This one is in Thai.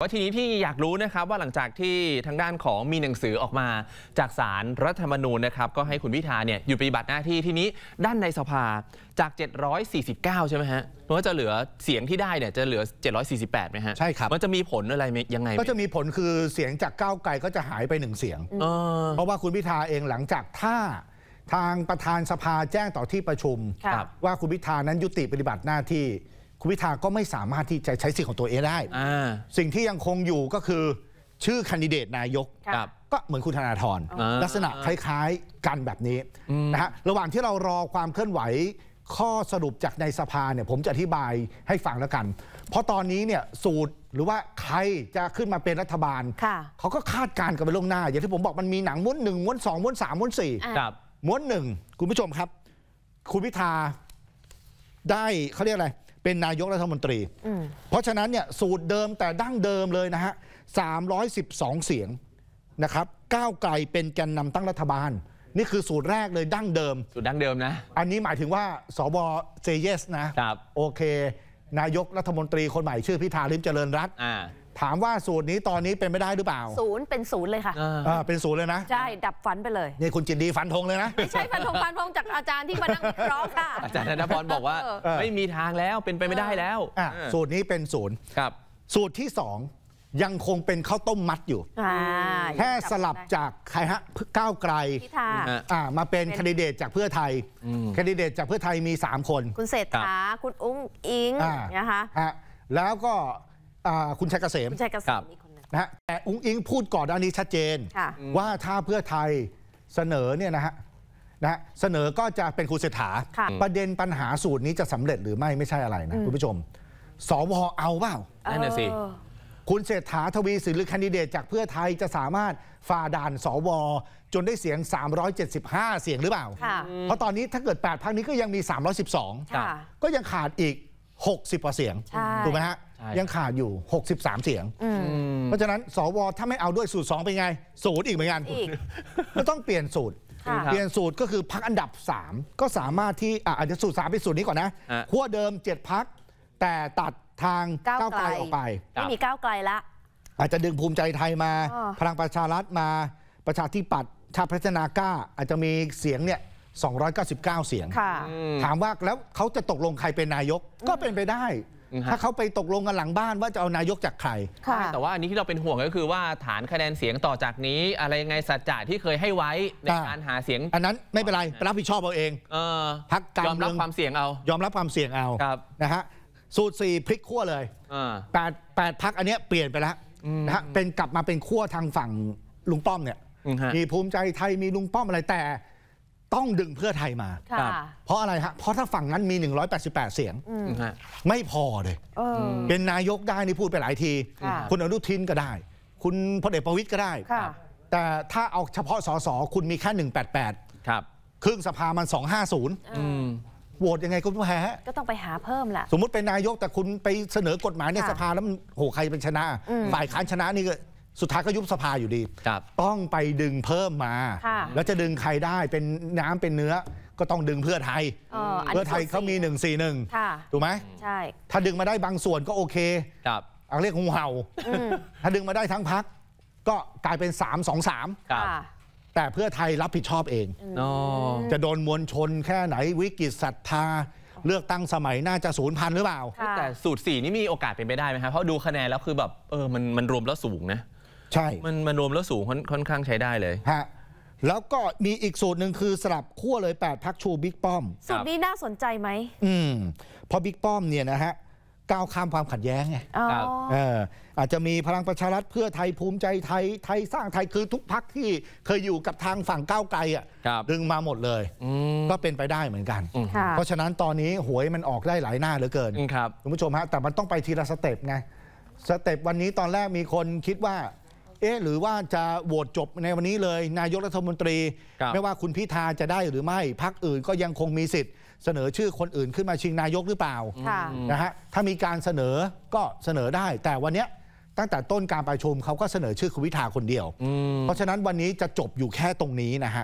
ว่าทีนี้พี่อยากรู้นะครับว่าหลังจากที่ทางด้านของมีหนังสือออกมาจากสารรัฐธรรมนูญนะครับ ก็ให้คุณพิธาเนี่ยอยู่ปฏิบัติหน้าที่ที่นี้ด้านในสภาจาก 749 ใช่ไหมฮะมันา็จะเหลือเสียงที่ได้เนี่ยจะเหลือ 748ไหมฮะใช่ครับมันจะมีผลอะไรยังไงก็จะมีผลคือเสียงจากก้าวไกลก็จะหายไปหนึ่งเสียงเพราะว่าคุณพิธาเองหลังจากถ้าทางประธานสภาแจ้งต่อที่ประชุมว่าคุณพิธานั้นยุติปฏิบัติหน้าที่วุณพิธาก็ไม่สามารถที่จะใช้สิทธิ์ของตัวเองได้สิ่งที่ยังคงอยู่ก็คือชื่อคันดิเดตนายก ก็เหมือนคุณธนาธรลักษณะคล้ายๆกันแบบนี้นะฮะ ระหว่างที่เรารอความเคลื่อนไหวข้อสรุปจากในสภาเนี่ยผมจะอธิบายให้ฟังแล้วกัน เพราะตอนนี้เนี่ยสูตรหรือว่าใครจะขึ้นมาเป็นรัฐบาล เขาก็คาดการณ์กันไปล่วงหน้า อย่างที่ผมบอกมันมีหนังม้วนหนึ่งม้วนสองม้วนสามม้วนสี่ม้วนหนึ่งคุณผู้ชมครับคุณพิธาได้เขาเรียกอะไรเป็นนายกรัฐมนตรี เพราะฉะนั้นเนี่ยสูตรเดิมแต่ดั้งเดิมเลยนะฮะ312เสียงนะครับก้าวไกลเป็นแกนนำตั้งรัฐบาล นี่คือสูตรแรกเลยดั้งเดิม สูตรดั้งเดิมนะ อันนี้หมายถึงว่าสบเซเยสนะครับโอเค นายกรัฐมนตรีคนใหม่ชื่อพิธาลิมเจริญรัตน์ถามว่าสูตรนี้ตอนนี้เป็นไม่ได้ หรือเปล่าศูนย์เป็นศูนย์เลยค่ะอ่าเป็นศูนย์เลยนะใช่ดับฝันไปเลยนี่คุณจินดีฟันธงเลยนะไม่ใช่ฟันธงฟันธงจากอาจารย์ที่มานั่งร้องค่ะอาจารย์ธนพรบอกว่า ไม่มีทางแล้วเป็นไปไม่ได้แล้วสูตรนี้เป็นศูนย์ครับ สูตรที่สองยังคงเป็นข้าวต้มมัดอยู่แค่สลับจากใครฮะก้าวไกลมาเป็นคนดิเดตจากเพื่อไทยคนดิเดตจากเพื่อไทยมี3คน คุณเศรษฐาคุณอุ้งอิงนะคะแล้วก็คุณชัยเกษมคุณชัยเกษมคนนะฮะแต่ อุ้งอิงพูดก่อนอันนี้ชัดเจน ว่าถ้าเพื่อไทยเสนอเนี่ยนะฮะนะเสนอก็จะเป็นคุณเศรษฐาประเด็นปัญหาสูตรนี้จะสำเร็จหรือไม่ ไม่ใช่อะไรนะคุณผู้ชมสวเอาเปล่านั่นนะสิคุณเศรษฐาทวีสินหรือคคนดิเดตจากเพื่อไทยจะสามารถฝ่าด่านสวจนได้เสียง 375 เสียงหรือเปล่า เพราะตอนนี้ถ้าเกิด 8พักนี้ก็ยังมี 312 ก็ยังขาดอีก 60กว่าเสียงถูกไหมฮะยังขาดอยู่ 63 เสียง เพราะฉะนั้น สว ถ้าไม่เอาด้วยสูตร 2 เป็นไง สูตรอีกเหมือนกัน ก็ต้องเปลี่ยนสูตร เปลี่ยนสูตรก็คือพักอันดับ 3 ก็สามารถที่อาจจะสูตร3เป็นสูตรนี้ก่อนนะขั้วเดิม 7พัก แต่ตัดทางก้าวไกลออกไป ไม่มีก้าวไกลละ อาจจะดึงภูมิใจไทยมา พลังประชารัฐมา ประชาธิปัตย์ ชาติพัฒนากล้า อาจจะมีเสียงเนี่ย299 เสียง ถามว่าแล้วเขาจะตกลงใครเป็นนายก ก็เป็นไปได้ ถ้าเขาไปตกลงกันหลังบ้านว่าจะเอานายกจากใคร แต่ว่าอันนี้ที่เราเป็นห่วงก็คือว่าฐานคะแนนเสียงต่อจากนี้ อะไรยังไงสัจจะที่เคยให้ไว้ในการหาเสียง อันนั้นไม่เป็นไรรับผิดชอบเอาเองอพักการยอมมรับความเสี่ยงเอา ยอมรับความเสี่ยงเอา นะฮะ สูตรสี่พลิกขั้วเลยแปดแปดพักอันเนี้ยเปลี่ยนไปแล้วนะฮะ เป็นกลับมาเป็นขั้วทางฝั่งลุงป้อมเนี่ย มีภูมิใจไทย มีลุงป้อมอะไรแต่ต้องดึงเพื่อไทยมาเพราะอะไรฮะเพราะถ้าฝั่งนั้นมี 188 เสียงมไม่พอเลยเเป็นนายกได้นี่พูดไปหลายที คุณอนุทินก็ได้ คุณพลเอกประวิตยก็ได้แต่ถ้าเอาเฉพาะสสคุณมีแค่188 ครับ ครึ่งสภามัน 250โหวตยังไงก็แพ้ก็ต้องไปหาเพิ่มแหละสมมติเป็นนายกแต่คุณไปเสนอกฎหมายในสภา แล้วนโหใครเป็นชนะฝ่ายค้านชนะนี่ก็สุดท้ายก็ยุบสภาอยู่ดี ต้องไปดึงเพิ่มมา แล้วจะดึงใครได้เป็นน้ำเป็นเนื้อก็ต้องดึงเพื่อไทย เพื่อไทยเขามีหนึ่งสี่หนึ่งถูกไหมใช่ ถ้าดึงมาได้บางส่วนก็โอเคครับเอาเรียกงูเห่า ถ้าดึงมาได้ทั้งพัก ก็กลายเป็นสามสองสามแต่เพื่อไทยรับผิดชอบเอง จะโดนมวลชนแค่ไหนวิกฤตศรัทธา เลือกตั้งสมัยน่าจะศูนย์พันหรือเปล่า แต่สูตรสี่นี่มีโอกาสเป็นไปได้ไหมครับ เพราะดูคะแนนแล้วคือแบบเออมันมันรวมแล้วสูงนะใช่ มันมนรวมแล้วสูงค่อนข้างใช้ได้เลย ฮะ แล้วก็มีอีกสูตรหนึ่งคือสลับขั้วเลย 8พักชูบิ๊กป้อม สูตรนี้น่าสนใจไหม อืม เพราะบิ๊กป้อมเนี่ยนะฮะก้าวข้ามความขัดแย้งไงอ๋อครับออาจจะมีพลังประชารัฐเพื่อไทยภูมิใจไทยไทยสร้างไทยคือทุกพักที่เคยอยู่กับทางฝั่งก้าวไกลอ่ะครับดึงมาหมดเลย ก็เป็นไปได้เหมือนกัน เพราะฉะนั้นตอนนี้หวยมันออกได้หลายหน้าเหลือเกินครับคุณผู้ชมฮะ แต่มันต้องไปทีละสเต็ปไง สเต็ปวันนี้ตอนแรกมีคนคิดว่าเอ๊ะหรือว่าจะโหวตจบในวันนี้เลยนายกรัฐมนตรี ไม่ว่าคุณพิธาจะได้หรือไม่พรรคอื่นก็ยังคงมีสิทธิ์เสนอชื่อคนอื่นขึ้นมาชิงนายกหรือเปล่านะฮะถ้ามีการเสนอก็เสนอได้ แต่วันนี้ตั้งแต่ต้นการประชุมเขาก็เสนอชื่อคุณพิธาคนเดียว เพราะฉะนั้นวันนี้จะจบอยู่แค่ตรงนี้นะฮะ